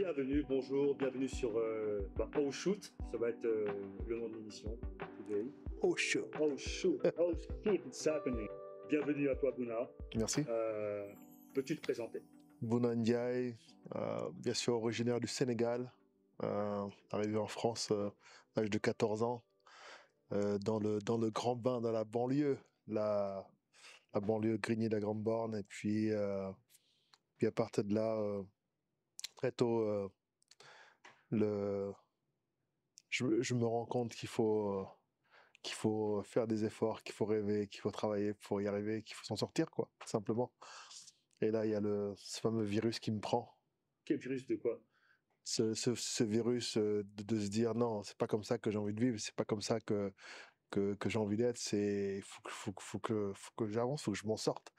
Bienvenue, bonjour, bienvenue sur euh, bah, Shoot, ça va être euh, le nom de l'émission. Oh Shoot. Oh Shoot, Shoot, Bienvenue à toi, Bouna. Merci. Euh, peux-tu te présenter Bouna Ndiaye, euh, bien sûr originaire du Sénégal, arrivé en France à l'âge de 14 ans, dans, le, dans le grand bain, dans la banlieue, la, la banlieue grignée de la Grande Borne, et puis, puis à partir de là très tôt euh, le je, me rends compte qu'il faut euh, qu'il faut faire des efforts, qu'il faut rêver, qu'il faut travailler pour y arriver, qu'il faut s'en sortir quoi, simplement. Et là, il y a le ce fameux virus qui me prend. Quel virus de quoi ce, virus euh, de, se dire non, c'est pas comme ça que j'ai envie de vivre, c'est pas comme ça que que, j'ai envie d'être, c'est faut, que faut que j'avance, faut que je m'en sorte.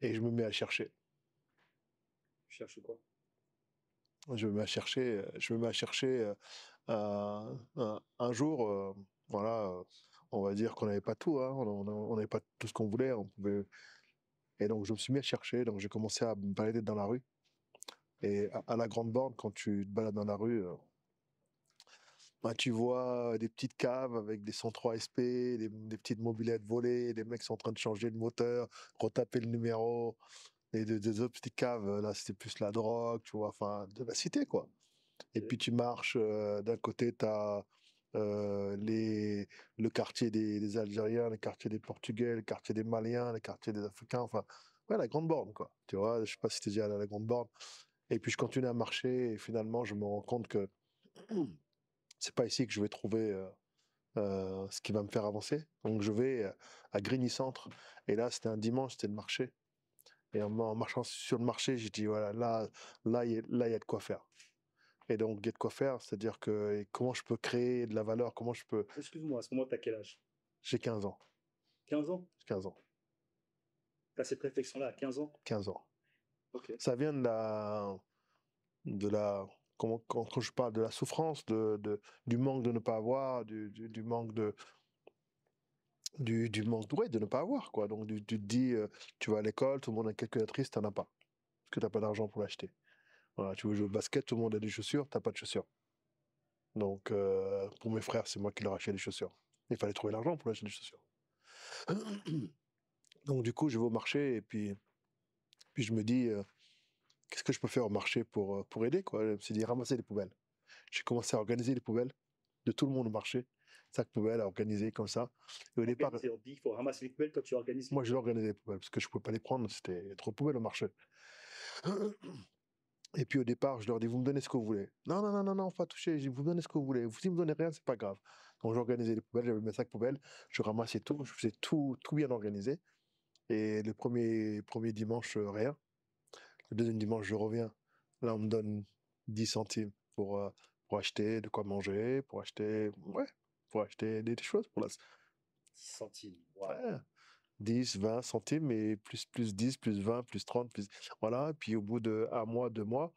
et je me mets à chercher quoi Je me suis à chercher, je me à chercher euh, un, jour, euh, voilà, euh, on va dire qu'on n'avait pas tout, hein, on n'avait pas tout ce qu'on voulait, Et donc je me suis mis à chercher, donc j'ai commencé à me balader dans la rue. Et à, la grande borne, quand tu te balades dans la rue, bah, tu vois des petites caves avec des 103 SP, des, petites mobilettes volées, des mecs sont en train de changer le moteur, retaper le numéro. Et des, obstacles, caves, euh, là, c'était plus la drogue, tu vois, enfin, de la cité, quoi. Et puis tu marches, euh, d'un côté, tu as euh, les, le quartier des, Algériens, le quartier des Portugais, le quartier des Maliens, le quartier des Africains, enfin, ouais, la Grande Borne, quoi. Tu vois, je sais pas si tu déjà allé à la Grande Borne. Et puis je continue à marcher et finalement, je me rends compte que c'est pas ici que je vais trouver. ce qui va me faire avancer. Donc je vais à Grigny Centre. Et là, c'était un dimanche, c'était le marché. Et en, marchant sur le marché, j'ai dit, voilà, là, là, il y a de quoi faire. Et donc, il y a de quoi faire, c'est-à-dire que comment je peux créer de la valeur, comment je peux. Excuse-moi, à ce moment, tu as quel âge J'ai 15 ans. 15 ans 15 ans. Tu as cette réflexion-là à 15 ans 15 ans. Okay. Ça vient de la. De la quand je parle de la souffrance, de, du manque de ne pas avoir, du manque de, du, du manque ouais, de ne pas avoir. Quoi. Donc tu, te dis, euh, tu vas à l'école, tout le monde a une calculatrice, tu n'en as pas. Parce que tu n'as pas d'argent pour l'acheter. tu veux jouer au basket, tout le monde a des chaussures, tu n'as pas de chaussures. Donc euh, pour mes frères, c'est moi qui leur achetais des chaussures. Il fallait trouver l'argent pour acheter des chaussures. Donc du coup, je vais au marché et puis, puis je me dis, euh, qu'est-ce que je peux faire au marché pour, pour aider quoi Je me suis dit, ramasser les poubelles. J'ai commencé à organiser les poubelles de tout le monde au marché sac poubelle à organiser comme ça. Et au départ. Il faut ramasser les poubelles, quand tu organises. Moi je l'organisais les poubelles parce que je ne pouvais pas les prendre, c'était trop poubelles au marché. Et puis au départ, je leur dis, vous me donnez ce que vous voulez. Non, non, non, non, non, on Je toucher, vous me donnez ce que vous voulez. Si vous me donnez rien, c'est pas grave. Donc j'organisais les poubelles, j'avais mes sacs poubelles, je ramassais tout, je faisais tout, tout bien organisé. Et le premier, premier dimanche, euh, rien. Le deuxième dimanche, je reviens. Là, on me donne 10 centimes pour, euh, pour acheter de quoi manger, pour acheter. Ouais, pour acheter des, choses pour la. 10 centimes. 10, 20 centimes, et plus, plus 10, plus 20, plus 30, plus. Voilà. Puis au bout d'un mois, deux mois,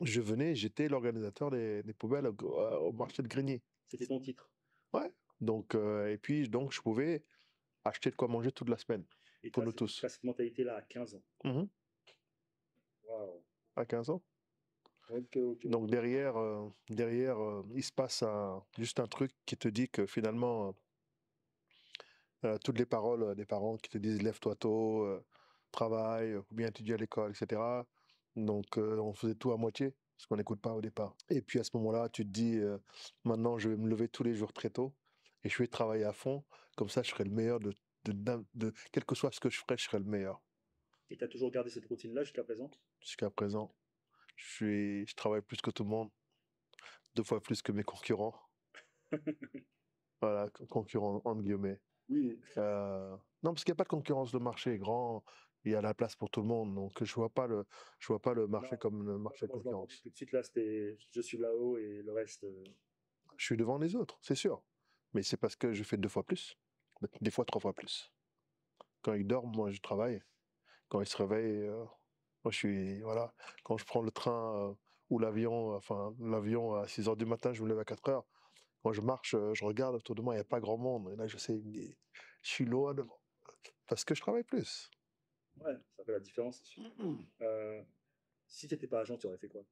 je venais, j'étais l'organisateur des, poubelles euh, au, marché de Grigny. C'était ton titre. Ouais. Donc, euh, et puis, donc, je pouvais acheter de quoi manger toute la semaine et pour nous tous. cette mentalité-là à 15 ans. Mmh wow. À 15 ans donc derrière, euh, derrière euh, il se passe juste un truc qui te dit que finalement, euh, toutes les paroles des parents qui te disent lève-toi tôt, travaille, ou bien étudie à l'école, etc. Donc on faisait tout à moitié, ce qu'on n'écoute pas au départ. Et puis à ce moment-là, tu te dis, maintenant je vais me lever tous les jours très tôt et je vais travailler à fond, comme ça je serai le meilleur de, quel que soit ce que je ferai, je serai le meilleur. Et tu as toujours gardé cette routine-là jusqu'à présent Jusqu'à présent. Je, je travaille plus que tout le monde, deux fois plus que mes concurrents. voilà, concurrents entre guillemets. Oui. Euh, non, parce qu'il n'y a pas de concurrence. Le marché est grand, il y a la place pour tout le monde. Donc je vois pas le, je vois pas le marché comme le marché de concurrence. Tout de suite là, c'était, je suis là-haut et le reste. Euh. Je suis devant les autres, c'est sûr. Mais c'est parce que je fais deux fois plus, des fois trois fois plus. Quand ils dorment, moi je travaille. Quand ils se réveillent, euh, moi, je suis, voilà, quand je prends le train euh, ou l'avion, enfin, l'avion à 6 h du matin, je me lève à 4 h. Quand je marche, euh, je regarde autour de moi, il n'y a pas grand monde. Et là, je sais, je suis loin de Parce que je travaille plus. Ouais, ça fait la différence. Euh, si tu n'étais pas agent, tu aurais fait quoi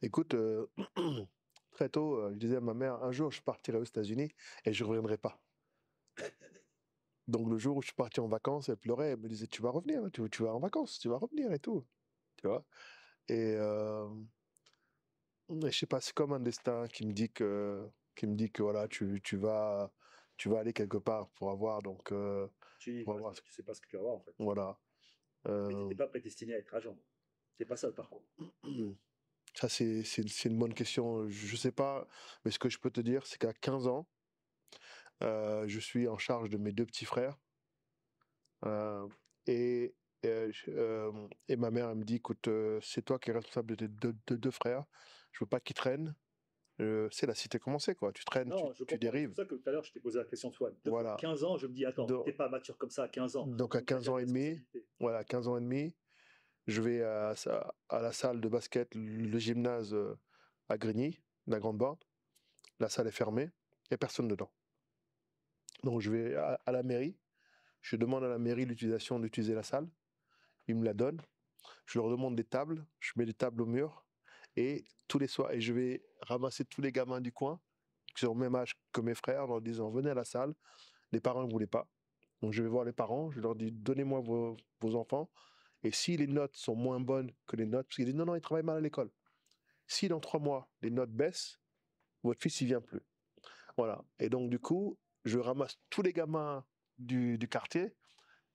Écoute, très tôt, je disais à ma mère, un jour, je partirai aux États-Unis et je ne reviendrai pas. Donc le jour où je suis parti en vacances, elle pleurait, elle me disait tu vas revenir, hein, tu, vas en vacances, tu vas revenir et tout, tu vois. Et euh, je sais pas, c'est comme un destin qui me dit que qui me dit que voilà tu, tu vas tu vas aller quelque part pour avoir donc tu, pour sais pas ce que tu vas avoir en fait. Voilà. Euh... Mais pas prédestiné à être agent. T'es pas ça par contre. Ça c'est une bonne question, je sais pas, mais ce que je peux te dire c'est qu'à 15 ans euh, je suis en charge de mes deux petits frères. Euh, et, euh, et, ma mère, elle me dit, écoute, c'est toi qui es responsable de tes deux, frères. Je veux pas qu'ils traînent. c'est la cité commencé quoi. Tu traînes, tu, dérives. C'est pour ça que tout à l'heure, je t'ai posé la question toi. De 15 ans, je me dis, attends, t'es pas mature comme ça à 15 ans. Donc à 15 ans et demi, voilà, 15 ans et demi, je vais à, à, la salle de basket, le gymnase à Grigny, la Grande Borde. La salle est fermée, il n'y a personne dedans. Donc je vais à, la mairie, je demande à la mairie l'utilisation d'utiliser la salle, ils me la donnent, je leur demande des tables, je mets des tables au mur, et tous les soirs, je vais ramasser tous les gamins du coin, qui sont au même âge que mes frères, en leur disant venez à la salle, les parents ne voulaient pas. Donc je vais voir les parents, je leur dis donnez-moi vos, enfants. Et si les notes sont moins bonnes que les notes, parce qu'ils disent non, non, ils travaillent mal à l'école. Si dans trois mois les notes baissent, votre fils il vient plus. Voilà. Et donc du coup, je ramasse tous les gamins du, quartier.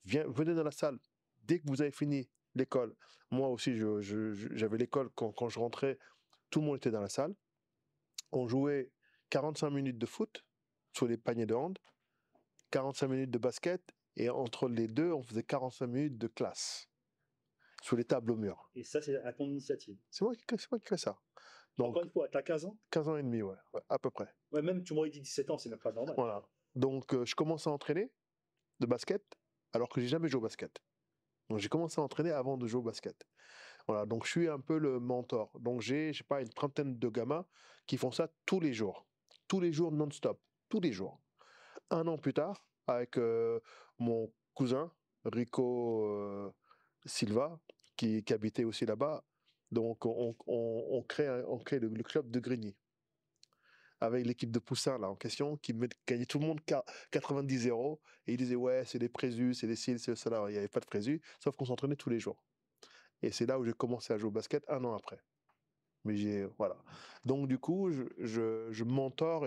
Viens, venez dans la salle. Dès que vous avez fini l'école, moi aussi, j'avais l'école quand, je rentrais, tout le monde était dans la salle. On jouait 45 minutes de foot sur les paniers de hand, 45 minutes de basket, et entre les deux, on faisait 45 minutes de classe sur les tables au mur. Et ça, c'est à ton initiative C'est moi, qui fais ça. Donc, Encore une fois, tu as 15 ans 15 ans et demi, à peu près. même tu m'aurais dit 17 ans, c'est même pas normal. Voilà. Donc, euh, je commence à entraîner de basket alors que j'ai jamais joué au basket. Donc, j'ai commencé à entraîner avant de jouer au basket. Voilà, donc je suis un peu le mentor. Donc, j'ai, je sais pas, une trentaine de gamins qui font ça tous les jours. Tous les jours non-stop. Tous les jours. Un an plus tard, avec euh, mon cousin, Rico euh, Silva, qui, habitait aussi là-bas, donc on, on, crée, le club de Grigny avec l'équipe de Poussin là en question, qui gagnait tout le monde 90-0, et ils disaient ouais, c'est des présus, c'est des cils, c'est cela, il n'y avait pas de présus, sauf qu'on s'entraînait tous les jours. Et c'est là où j'ai commencé à jouer au basket un an après. Mais j'ai, voilà. Donc, du coup, je, je,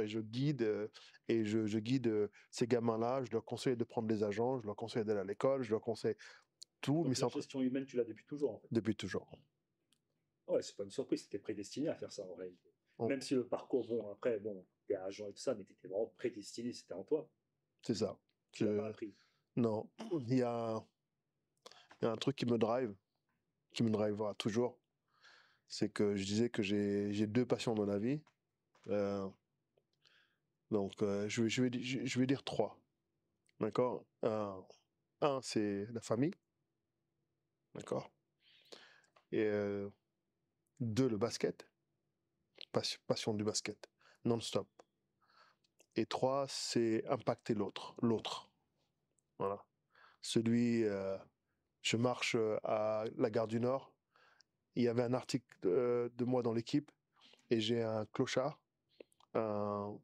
et je guide, et je, guide ces gamins-là. Je leur conseille de prendre des agents, je leur conseille d'aller à l'école, je leur conseille tout. mais la une question humaine, tu l'as depuis toujours, Depuis toujours. Ouais, c'est pas une surprise, c'était prédestiné à faire ça, en réalité. Même si le parcours, bon, après, bon, t'es agent et tout ça, mais t'étais vraiment prédestiné, c'était en toi. C'est ça. Tu appris. Non, il y a, il y a un truc qui me drive, qui me drivera toujours. C'est que je disais que j'ai deux passions dans la vie. Euh, donc, euh, je, vais, je, vais, je, vais dire trois. D'accord euh, Un, c'est la famille. D'accord Et deux, le basket passion du basket, non-stop. Et trois, c'est impacter l'autre, l'autre. Voilà. Celui, euh, je marche euh, à la gare du Nord, il y avait un article euh, de, moi dans l'équipe, et j'ai un clochard, un,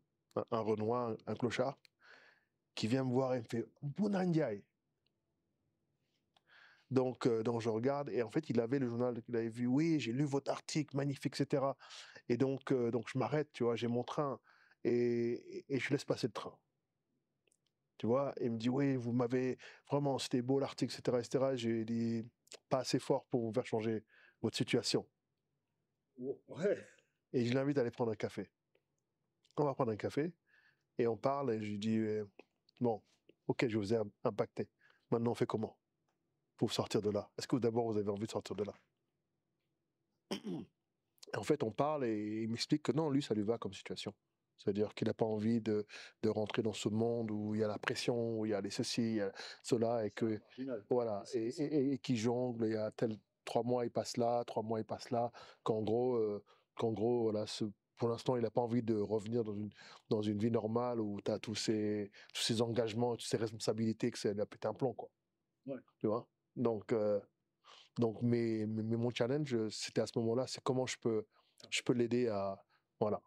un Renoir, un clochard, qui vient me voir et me fait Bounandiaï. Donc, je regarde et en fait il avait le journal, qu'il avait vu, oui j'ai lu votre article, magnifique, etc. Et donc, donc je m'arrête, tu vois, j'ai mon train et, je laisse passer le train. Tu vois, il me dit, oui, vous m'avez vraiment, c'était beau l'article, etc., etc. J'ai dit, pas assez fort pour vous faire changer votre situation. Et je l'invite à aller prendre un café. On va prendre un café et on parle et je lui dis, bon, ok, je vous ai impacté. Maintenant, on fait comment pour sortir de là Est-ce que d'abord vous avez envie de sortir de là En fait, on parle et il m'explique que non, lui, ça lui va comme situation. C'est-à-dire qu'il n'a pas envie de, rentrer dans ce monde où il y a la pression, où il y a les ceci, il y a cela, et que voilà, et, qui jongle. Il y a tel trois mois il passe là, trois mois il passe là. Qu'en gros, euh, qu'en gros, voilà, ce, pour l'instant, il n'a pas envie de revenir dans une, dans une vie normale où tu as tous ces, tous ces engagements, toutes ces responsabilités, que c'est a pété un plomb, quoi. Tu vois donc, euh, donc mais, mon challenge, euh, c'était à ce moment-là, c'est comment je peux, je peux l'aider à. Voilà.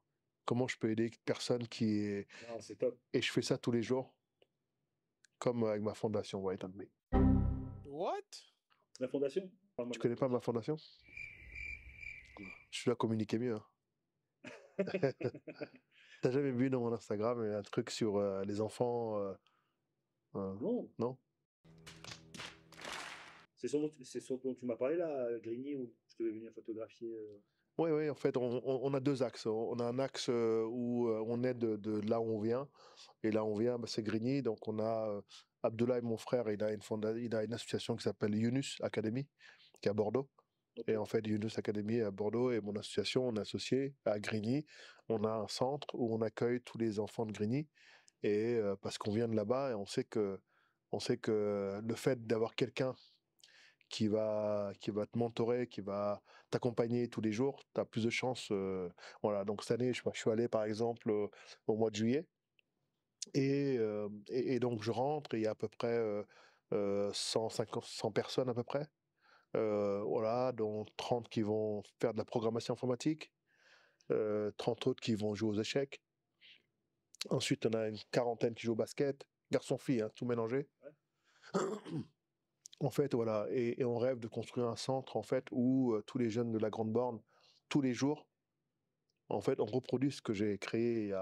Comment je peux aider une personne qui est. Non, ah, c'est top. Et je fais ça tous les jours, comme avec ma fondation White and Me. What La fondation Tu connais pas ma fondation Je suis là communiquer mieux. Tu hein. T'as jamais vu dans mon Instagram euh, un truc sur les enfants Non. Non c'est ce dont tu m'as parlé là, Grigny, où je devais venir photographier. Euh. Oui, en fait, on, a deux axes. On a un axe euh, où euh, on est de, là où on vient. Et là où on vient, bah, c'est Grigny. Donc, on a Abdoulaye, mon frère, il a une, il a une association qui s'appelle Yunus Academy, qui est à Bordeaux. Et en fait, Yunus Academy est à Bordeaux et mon association, on est associé à Grigny. On a un centre où on accueille tous les enfants de Grigny. Et parce qu'on vient de là-bas et on sait que on sait que le fait d'avoir quelqu'un qui va, qui va te mentorer, qui va t'accompagner tous les jours, tu as plus de chances. Euh, voilà, donc cette année, je, suis allé par exemple au mois de juillet. Euh, et, donc je rentre et il y a à peu près 150, euh, 100 personnes à peu près, voilà, dont 30 qui vont faire de la programmation informatique, 30 autres qui vont jouer aux échecs. Ensuite, on a une quarantaine qui jouent au basket, garçons-filles, hein, tout mélangé. En fait, voilà, et, on rêve de construire un centre en fait où tous les jeunes de la Grande Borne, tous les jours, en fait, on reproduit ce que j'ai créé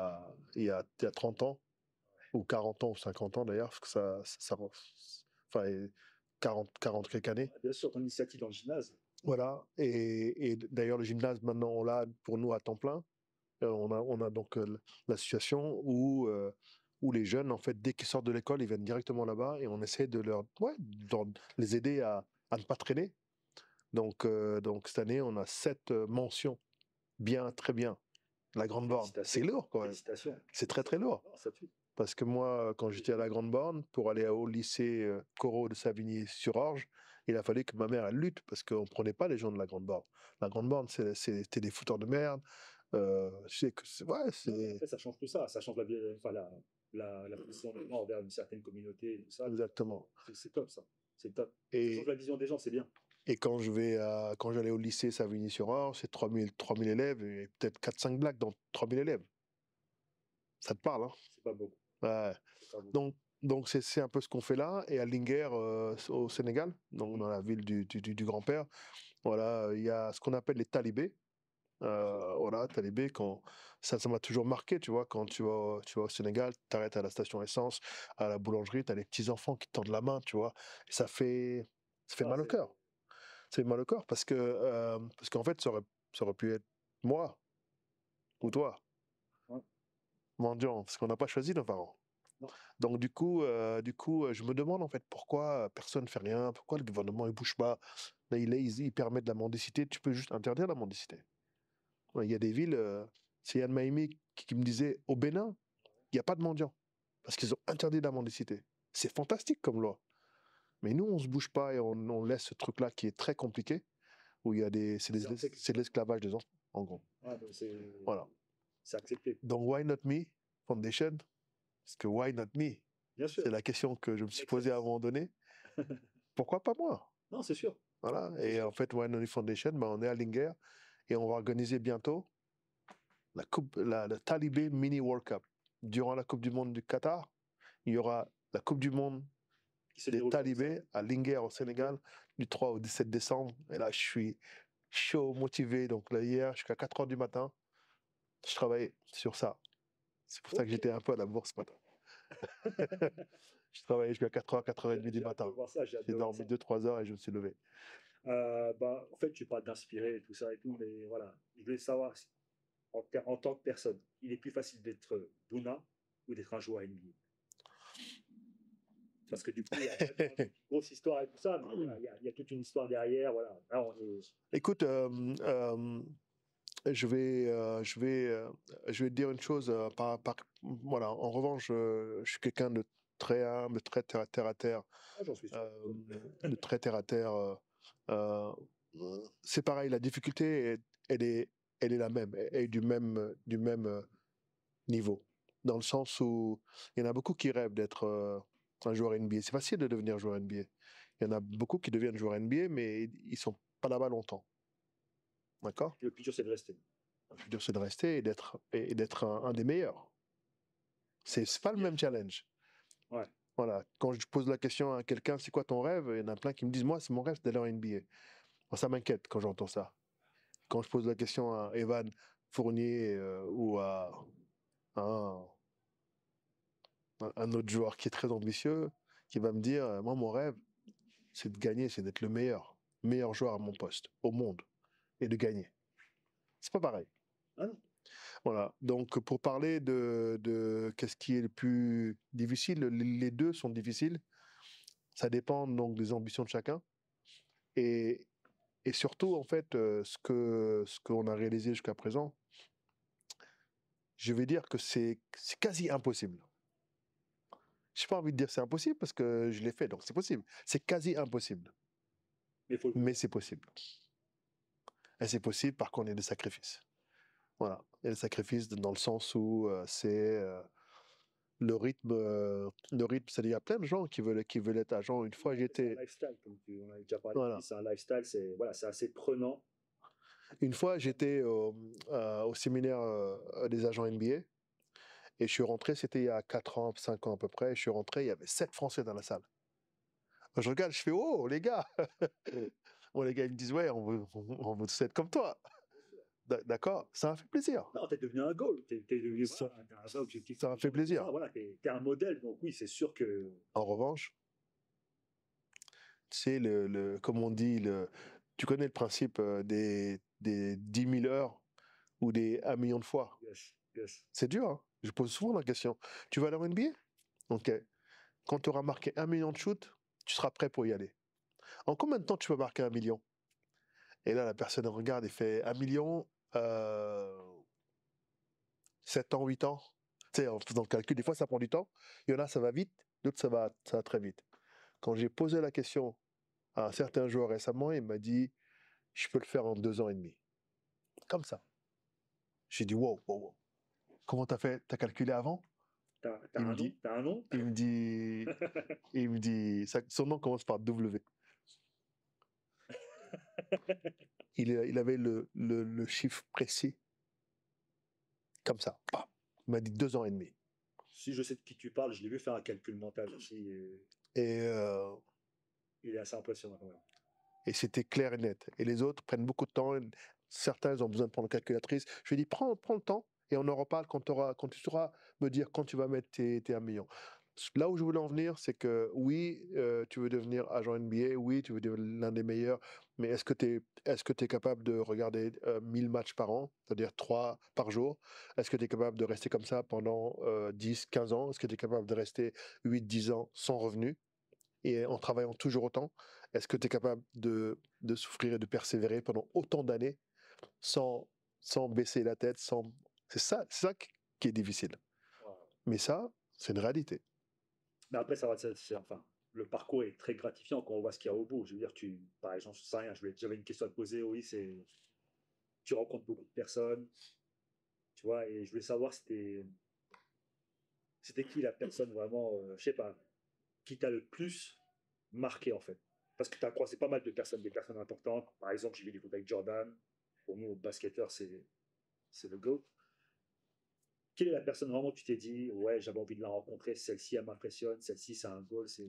il y, a, 30 ans, ou 40 ans, ou 50 ans d'ailleurs, parce que ça, ça, enfin, 40, 40 quelques années. Ah, bien sûr, ton initiative dans le gymnase. Voilà, et, d'ailleurs, le gymnase, maintenant, on l'a pour nous à temps plein. Euh, on a, on a donc l'association où où les jeunes, en fait, dès qu'ils sortent de l'école, ils viennent directement là-bas et on essaie de leur, ouais, de les aider à, à, ne pas traîner. Donc, euh, donc cette année, on a sept euh, mentions. Bien, très bien. La Grande Borne, c'est lourd quand même. C'est très très lourd. Oh, parce que moi, quand j'étais à la Grande Borne, pour aller au lycée euh, Corot de Savigny-sur-Orge, il a fallu que ma mère lutte parce qu'on ne prenait pas les gens de la Grande Borne. La Grande Borne, c'était des fouteurs de merde. je sais que ouais, ça, ça change tout ça. Ça change la, enfin, la, la position de envers une certaine communauté. Ça, Exactement. C'est top, ça. C'est top. Et la vision des gens, c'est bien. Et quand je vais quand j'allais au lycée Savigny-sur-Or, c'est 3000, 3000 élèves et peut-être 4-5 blagues dans 3000 élèves. Ça te parle, hein C'est pas beaucoup. Donc, donc c'est, un peu ce qu'on fait là. Et à Linger, euh, au Sénégal, donc dans la ville du, du, du grand-père, voilà, il y a ce qu'on appelle les talibés. Euh, voilà, t'as les quand... ça, ça m'a toujours marqué, tu vois, quand tu vas, au, tu vas au Sénégal, t'arrêtes à la station essence, à la boulangerie, t'as les petits-enfants qui te tendent la main, tu vois, et ça fait, ça fait ah, mal au cœur. Ça fait mal au cœur parce que, euh, parce qu'en fait, ça aurait, pu être moi ou toi, mendiant, parce qu'on n'a pas choisi nos parents. Donc du coup, euh, du coup, euh, je me demande en fait pourquoi personne ne fait rien, pourquoi le gouvernement ne bouge pas. Là, il, il permet de la mendicité, tu peux juste interdire la mendicité. Il y a des villes, euh, c'est Yann Maimi qui, me disait au Bénin, il n'y a pas de mendiants parce qu'ils ont interdit la mendicité. C'est fantastique comme loi. Mais nous, on ne se bouge pas et on, on laisse ce truc-là qui est très compliqué, où il y a des, c'est, de l'esclavage des enfants, en gros. voilà. C'est accepté. Donc, Why Not Me Foundation, parce que Why Not Me C'est la question que je me suis posée à un moment donné. Pourquoi pas moi Non, c'est sûr. Voilà. Et en fait, Why Not Me Foundation, ben, on est à Linger. Et on va organiser bientôt la, coupe, la, Talibé Mini World Cup. Durant la Coupe du Monde du Qatar, il y aura la Coupe du Monde des talibés à Linger au Sénégal du 3 au 17 décembre. Et là, je suis chaud, motivé. Donc là, hier, jusqu'à 4 h du matin, je travaillais sur ça. C'est pour ça que j'étais un peu à la bourse ce matin. je travaillais jusqu'à 4h, 4h30 du matin. J'ai dormi 2-3 heures et je me suis levé. Euh, bah, en fait, je suis pas d'inspirer et tout ça et tout, mais voilà, je voulais savoir en, en tant que personne, il est plus facile d'être Bouna ou d'être un joueur ennemi. Parce que du coup, il y a une grosse histoire et tout ça, il y, a, toute une histoire derrière. Voilà. Écoute, euh, euh, je vais, je vais, je vais te dire une chose. voilà, en revanche, je suis quelqu'un de très humble, très terre à terre, suis de très terre à terre. Euh, c'est pareil, la difficulté, elle, est, elle est la même, elle est du même, du même euh, niveau. Dans le sens où il y en a beaucoup qui rêvent d'être euh, un joueur NBA. C'est facile de devenir joueur NBA. Il y en a beaucoup qui deviennent joueurs NBA, mais ils sont pas là-bas longtemps. D'accord Le plus dur, c'est de rester. Le plus c'est de rester et d'être, et, d'être un, un des meilleurs. C'est, pas le même challenge. Ouais. Voilà, quand je pose la question à quelqu'un, c'est quoi ton rêve Il y en a plein qui me disent, moi, c'est mon rêve, d'aller en NBA. ça m'inquiète quand j'entends ça. Quand je pose la question à Evan Fournier euh, ou à, un, un, autre joueur qui est très ambitieux, qui va me dire, moi, mon rêve, c'est de gagner, c'est d'être le meilleur, meilleur joueur à mon poste, au monde, et de gagner. C'est pas pareil. Ah voilà. Donc, pour parler de, qu'est-ce qui est le plus difficile, les deux sont difficiles. Ça dépend donc des ambitions de chacun. Et, surtout, en fait, euh, ce que ce qu'on a réalisé jusqu'à présent, je vais dire que c'est quasi impossible. Je n'ai pas envie de dire c'est impossible parce que je l'ai fait, donc c'est possible. C'est quasi impossible. Mais, c'est possible. Et c'est possible par qu'on ait des sacrifices. Voilà. Et le sacrifice dans le sens où c'est le rythme, le rythme, c'est-à-dire il y a plein de gens qui veulent, qui veulent être agent. Une fois, j'étais. lifestyle, Voilà. C'est un lifestyle, c'est voilà, c'est assez prenant. Une fois, j'étais au, séminaire des agents NBA et je suis rentré, c'était il y a 4 ans, 5 ans à peu près. Je suis rentré, il y avait 7 Français dans la salle. Je regarde, je fais Oh, les gars Bon, les gars, ils me disent Ouais, on veut, on veut tous être comme toi. D'accord Ça m'a fait plaisir. Non, t'es devenu un goal. T'es, devenu un objectif. Ça m'a fait plaisir. Ah, voilà, t'es, un modèle, donc oui, c'est sûr que. En revanche, c'est le, comme on dit, le, tu connais le principe euh, des, des 10 000 heures ou des 1 million de fois. Yes, yes. C'est dur, hein. je pose souvent la question. Tu vas aller en NBA Ok. Quand tu auras marqué 1 million de shoots, tu seras prêt pour y aller. En combien de temps tu vas marquer 1 million Et là, la personne regarde et fait 1 million, euh, 7 ans, 8 ans. Tu sais, en faisant le calcul, des fois ça prend du temps. Il y en a, ça va vite, d'autres, ça va, ça très vite. Quand j'ai posé la question à un certain joueur récemment, il m'a dit Je peux le faire en deux ans et demi. Comme ça. J'ai dit Wow, wow, wow. Comment t'as fait T'as calculé avant T'as Il me dit. il me dit. son nom commence par W. il, avait le, chiffre précis. Comme ça. il m'a dit deux ans et demi. Si je sais de qui tu parles, je l'ai vu faire un calcul mental aussi. Et. Euh, il est assez impressionnant quand même. Et c'était clair et net. Et les autres prennent beaucoup de temps. Certains, ont besoin de prendre une calculatrice. Je lui ai dit, prends, le temps et on en reparle quand, quand tu sauras me dire quand tu vas mettre tes, tes 1 million là où je voulais en venir, c'est que oui, euh, tu veux devenir agent NBA, oui, tu veux devenir l'un des meilleurs, mais est-ce que tu es, est-ce que es capable de regarder 1000 euh, matchs par an, c'est-à-dire 3 par jour Est-ce que tu es capable de rester comme ça pendant 10, euh, 15 ans Est-ce que tu es capable de rester 8, 10 ans sans revenu et en travaillant toujours autant Est-ce que tu es capable de, de souffrir et de persévérer pendant autant d'années sans, sans baisser la tête sans... C'est ça, ça qui est difficile. Mais ça, c'est une réalité. Mais après, ça va enfin, le parcours est très gratifiant quand on voit ce qu'il y a au bout. Je veux dire, tu, par exemple, je sais rien, j'avais une question à te poser, oui, c'est, tu rencontres beaucoup de personnes, tu vois, et je voulais savoir c'était, c'était qui la personne vraiment, euh, je sais pas, qui t'a le plus marqué en fait. Parce que tu as croisé pas mal de personnes, des personnes importantes. Par exemple, j'ai vu du coup avec Jordan. Pour nous, basketteur, c'est, c'est le go la personne vraiment tu t'es dit, ouais, j'avais envie de la rencontrer, celle-ci, elle m'impressionne, celle-ci, c'est un goal, c'est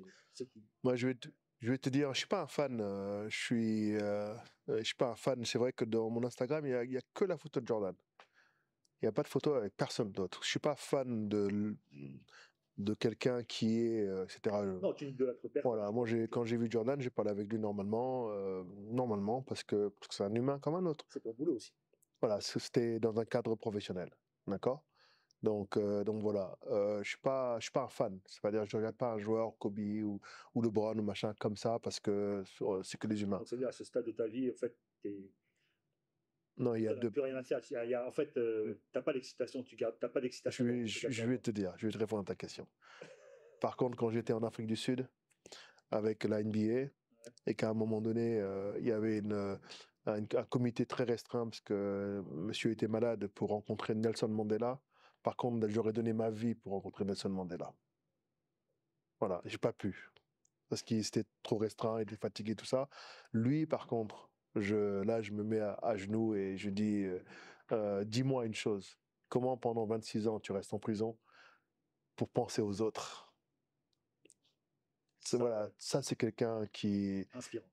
Moi, je vais, te, je vais te dire, je suis pas un fan. Euh, je suis, euh, euh, je suis pas un fan. C'est vrai que dans mon Instagram, il y a, que la photo de Jordan. Il y a pas de photo avec personne d'autre. Je suis pas fan de, de quelqu'un qui est, Non, tu de Voilà, moi, quand j'ai vu Jordan, j'ai parlé avec lui normalement, normalement parce que c'est un humain comme un autre. C'est ton boulot aussi. Voilà, c'était dans un cadre professionnel. D'accord donc, euh, donc voilà, euh, je ne suis, suis, pas un fan. C'est-à-dire, je ne regarde pas un joueur, Kobe ou, ou LeBron ou machin comme ça, parce que euh, c'est que des humains. C'est-à-dire, ce stade de ta vie, en fait, tu Non, il y a deux. plus rien à faire. y a, en fait, euh, tu n'as pas d'excitation, tu gardes, pas d'excitation. Je, vais te dire, je vais te répondre à ta question. Par contre, quand j'étais en Afrique du Sud, avec la NBA, et qu'à un moment donné, il y avait une un, comité très restreint parce que monsieur était malade pour rencontrer Nelson Mandela. Par contre, j'aurais donné ma vie pour rencontrer Nelson Mandela. Voilà, j'ai pas pu. Parce qu'il était trop restreint, il était fatigué, tout ça. Lui, par contre, là, je me mets à, genoux et je dis euh, euh, Dis-moi une chose. Comment pendant 26 ans tu restes en prison pour penser aux autres Voilà, ça, c'est quelqu'un qui. Inspirant.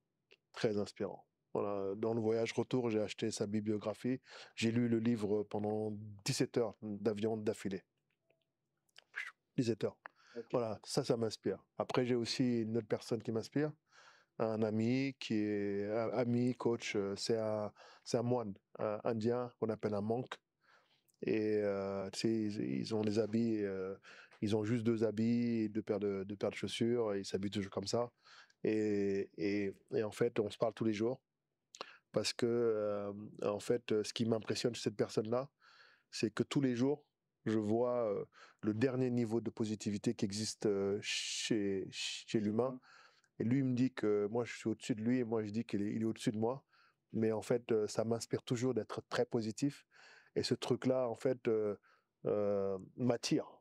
Très inspirant dans le voyage retour, j'ai acheté sa bibliographie. J'ai lu le livre pendant 17 heures d'avion d'affilée. 17 heures. Voilà, ça, ça m'inspire. Après, j'ai aussi une autre personne qui m'inspire, un ami qui est ami, coach, c'est un, moine indien qu'on appelle un monk. Et ils, ont des habits, ils ont juste deux habits, deux paires de, paires de chaussures, ils s'habillent toujours comme ça. et, en fait, on se parle tous les jours parce que en fait, ce qui m'impressionne chez cette personne-là, c'est que tous les jours, je vois le dernier niveau de positivité qui existe chez, l'humain. Mmh. Et lui, il me dit que moi, je suis au-dessus de lui, et moi, je dis qu'il est au-dessus de moi. Mais en fait, ça m'inspire toujours d'être très positif. Et ce truc-là, en fait, m'attire.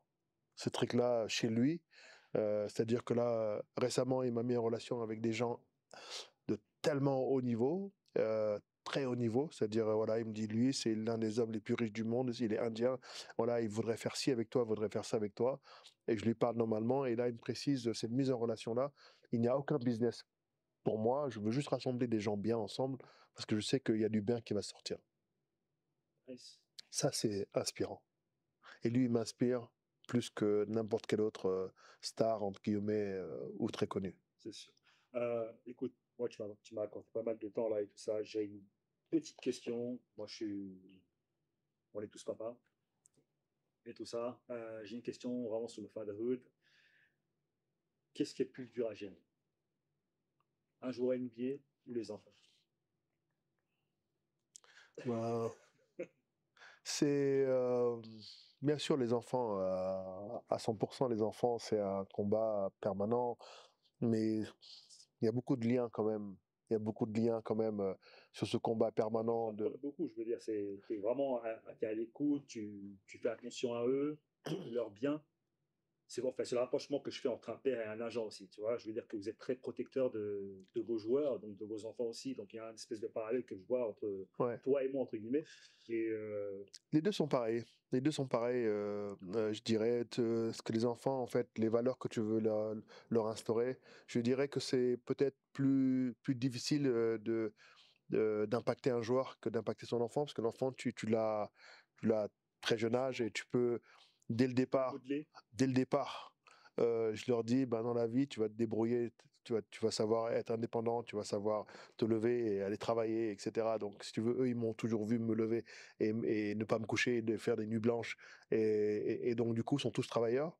Ce truc-là, chez lui. C'est-à-dire que là, récemment, il m'a mis en relation avec des gens de tellement haut niveau euh, très haut niveau, c'est-à-dire euh, voilà, il me dit lui c'est l'un des hommes les plus riches du monde, il est indien, voilà, il voudrait faire ci avec toi, il voudrait faire ça avec toi, et je lui parle normalement, et là il me précise cette mise en relation là, il n'y a aucun business. Pour moi, je veux juste rassembler des gens bien ensemble parce que je sais qu'il y a du bien qui va sortir. Ça c'est inspirant. Et lui il m'inspire plus que n'importe quel autre euh, star entre guillemets ou très connu. C'est sûr. écoute, moi, tu m'as accordé pas mal de temps là et tout ça. J'ai une petite question. Moi, je suis. On est tous papa. et tout ça. Euh, j'ai une question vraiment sur le fatherhood. Qu'est-ce qui est plus dur à Un jour à NBA ou les enfants C'est euh, bien sûr les enfants, euh, à 100%, les enfants, c'est un combat permanent, mais il y a beaucoup de liens quand même. Il y a beaucoup de liens quand même euh, sur ce combat permanent. De... Beaucoup, je veux dire, c'est vraiment à, à l'écoute, tu, fais attention à eux, leur bien c'est le rapprochement que je fais entre un père et un agent aussi, tu vois. Je veux dire que vous êtes très protecteur de, de vos joueurs, donc de vos enfants aussi. Donc il y a une espèce de parallèle que je vois entre toi et moi, entre guillemets. Euh, les deux sont pareils. Les deux sont pareils, euh, mm. euh, je dirais. ce que les enfants, en fait, les valeurs que tu veux leur, instaurer, je dirais que c'est peut-être plus, plus difficile de d'impacter un joueur que d'impacter son enfant, parce que l'enfant, tu, tu l'as très jeune âge et tu peux dès le départ, dès le départ, euh, je leur dis, ben, dans la vie, tu vas te débrouiller, tu vas, tu vas savoir être indépendant, tu vas savoir te lever et aller travailler, etc. Donc, si tu veux, eux, ils m'ont toujours vu me lever et, ne pas me coucher, de faire des nuits blanches. Et, donc, du coup, sont tous travailleurs.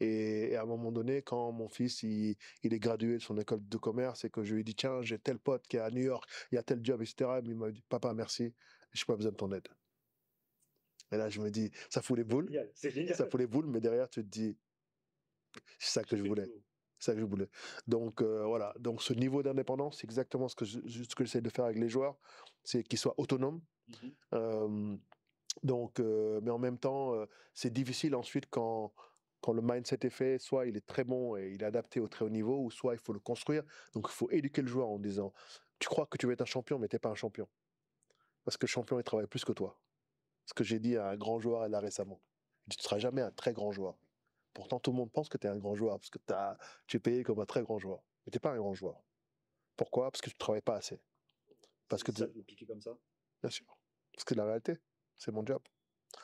Et, à un moment donné, quand mon fils, il, est gradué de son école de commerce et que je lui dis dit, tiens, j'ai tel pote qui est à New York, il y a tel job, etc., il m'a dit, papa, merci, je n'ai pas besoin de ton aide. Et là, je me dis, ça fout les boules. génial. Ça fout les boules, mais derrière, tu te dis, c'est ça que je, voulais. ça je voulais. Donc euh, voilà, donc ce niveau d'indépendance, c'est exactement ce que j'essaie je, de faire avec les joueurs, c'est qu'ils soient autonomes. Mhm. Euh, donc, euh, mais en même temps, c'est difficile ensuite quand, quand le mindset est fait, soit il est très bon et il est adapté au très haut niveau, ou soit il faut le construire. Donc il faut éduquer le joueur en disant, tu crois que tu veux être un champion, mais tu n'es pas un champion. Parce que le champion, il travaille plus que toi ce que j'ai dit à un grand joueur là récemment. tu ne seras jamais un très grand joueur. Pourtant, tout le monde pense que tu es un grand joueur parce que tu es payé comme un très grand joueur. Mais tu n'es pas un grand joueur. Pourquoi Parce que tu ne travailles pas assez. Parce que piqué comme ça Bien sûr. Parce que la réalité, c'est mon job.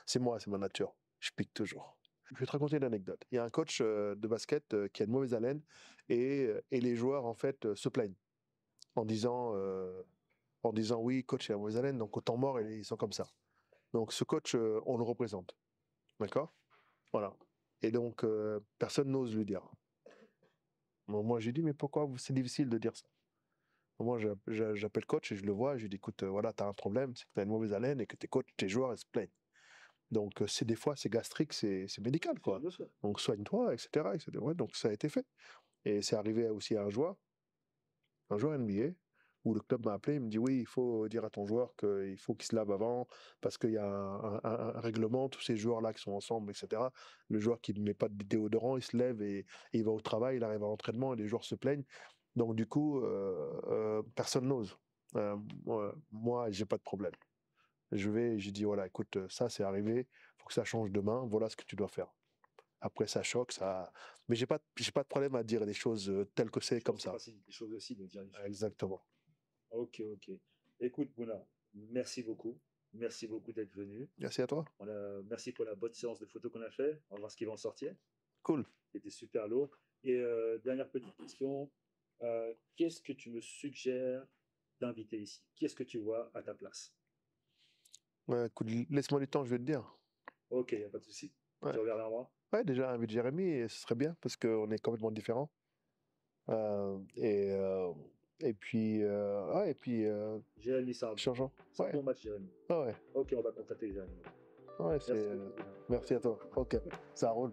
C'est moi, c'est ma nature. Je pique toujours. Je vais te raconter une anecdote. Il y a un coach euh, de basket euh, qui a une mauvaise haleine et, euh, les joueurs, en fait, se plaignent en disant, en disant oui, coach, il a mauvaise haleine, donc autant mort, ils sont comme ça. Donc ce coach, euh, on le représente. D'accord Voilà. Et donc, euh, personne n'ose lui dire. moi, j'ai dit, mais pourquoi c'est difficile de dire ça Moi, j'appelle le coach et je le vois, je lui dis, écoute, euh, voilà, tu as un problème, c'est que tu as une mauvaise haleine et que tes coachs, tes joueurs, ils se plaignent. Donc, c'est des fois, c'est gastrique, c'est médical, quoi. Donc, soigne-toi, etc., etc. donc, ça a été fait. Et c'est arrivé aussi à un joueur, un joueur NBA, où le club m'a appelé, il me dit oui, il faut dire à ton joueur qu'il faut qu'il se lave avant parce qu'il y a un, règlement, tous ces joueurs-là qui sont ensemble, etc. Le joueur qui ne met pas de déodorant, il se lève et, il va au travail, il arrive à l'entraînement et les joueurs se plaignent. Donc du coup, euh, euh, personne n'ose. Euh, moi, moi, j'ai pas de problème. Je vais, j'ai dit voilà, écoute, ça c'est arrivé, faut que ça change demain. Voilà ce que tu dois faire. Après, ça choque, ça. Mais j'ai pas, j'ai pas de problème à dire des choses telles que c'est comme ça. C'est choses aussi de dire. Exactement. Ok, ok. Écoute, Mouna, merci beaucoup. Merci beaucoup d'être venu. Merci à toi. merci pour la bonne séance de photos qu'on a fait. On va voir ce qui va en sortir. Cool. C'était super lourd. Et euh, dernière petite question. Euh, qu'est-ce que tu me suggères d'inviter ici Qu'est-ce que tu vois à ta place bah, ouais, Laisse-moi du temps, je vais te dire. Ok, pas de souci. Tu reviens vers moi Ouais, déjà, invite Jérémy, et ce serait bien parce qu'on est complètement différents. Euh, et et puis, euh, ah, et puis. Euh, Jérémy Sard. Changeant. C'est ouais. bon match, Jérémy. Ah ouais. Ok, on va contacter Jérémy. Ouais, merci, merci à toi. Ok, ça roule.